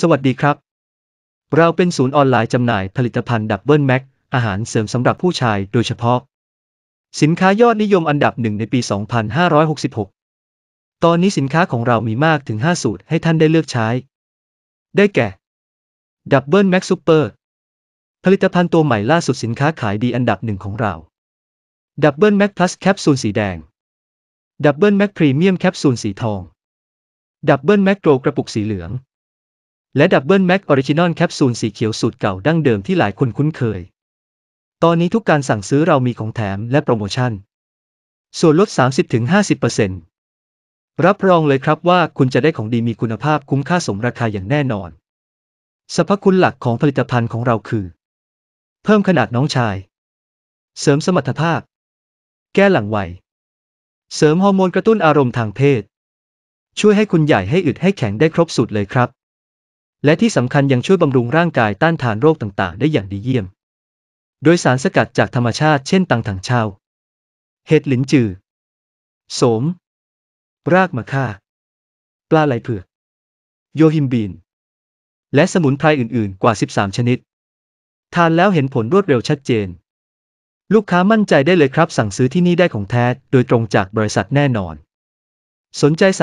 สวัสดีครับ เราเป็นศูนย์ออนไลน์จำหน่ายผลิตภัณฑ์ดับเบิลแม็กอาหารเสริมสำหรับผู้ชายโดยเฉพาะ สินค้ายอดนิยมอันดับหนึ่งในปี 2566 ตอนนี้สินค้าของเรามีมากถึง 5 สูตรให้ท่านได้เลือกใช้ ได้แก่ดับเบิลแม็กซูเปอร์ผลิตภัณฑ์ตัวใหม่ล่าสุดสินค้าขายดีอันดับหนึ่งของเราดับเบิลแม็กพลัสแคปซูลสีแดงดับเบิลแม็กพรีเมียมแคปซูลสีทองดับเบิลแม็กโกรกระปุกสีเหลืองและดับเบิลแม็กออริจินอลแคปซูลสีเขียวสูตรเก่าดั้งเดิมที่หลายคนคุ้นเคย ตอนนี้ทุกการสั่งซื้อเรามีของแถมและโปรโมชั่น ส่วนลด 30-50%รับรองเลยครับว่าคุณจะได้ของดีมีคุณภาพคุ้มค่าสมราคาอย่างแน่นอนสรรพคุณหลักของผลิตภัณฑ์ของเราคือ เพิ่มขนาดน้องชาย เสริมสมรรถภาพ แก้หลังวัยเสริมฮอร์โมนกระตุ้นอารมณ์ทางเพศ ช่วยให้คุณใหญ่ให้อึดให้แข็งได้ครบสุดเลยครับและที่สำคัญยังช่วยบำรุงร่างกายต้านทานโรคต่างๆ ได้อย่างดีเยี่ยม โดยสารสกัดจากธรรมชาติเช่นตังถังเช่าเห็ดหลินจือ โสม รากมะค่า ปลาไหลเผือก โยฮิมบีน และสมุนไพรอื่นๆ กว่า 13 ชนิด ทานแล้วเห็นผลรวดเร็วชัดเจน ลูกค้ามั่นใจได้เลยครับสั่งซื้อที่นี่ได้ของแท้โดยตรงจากบริษัทแน่นอน สนใจสั่ง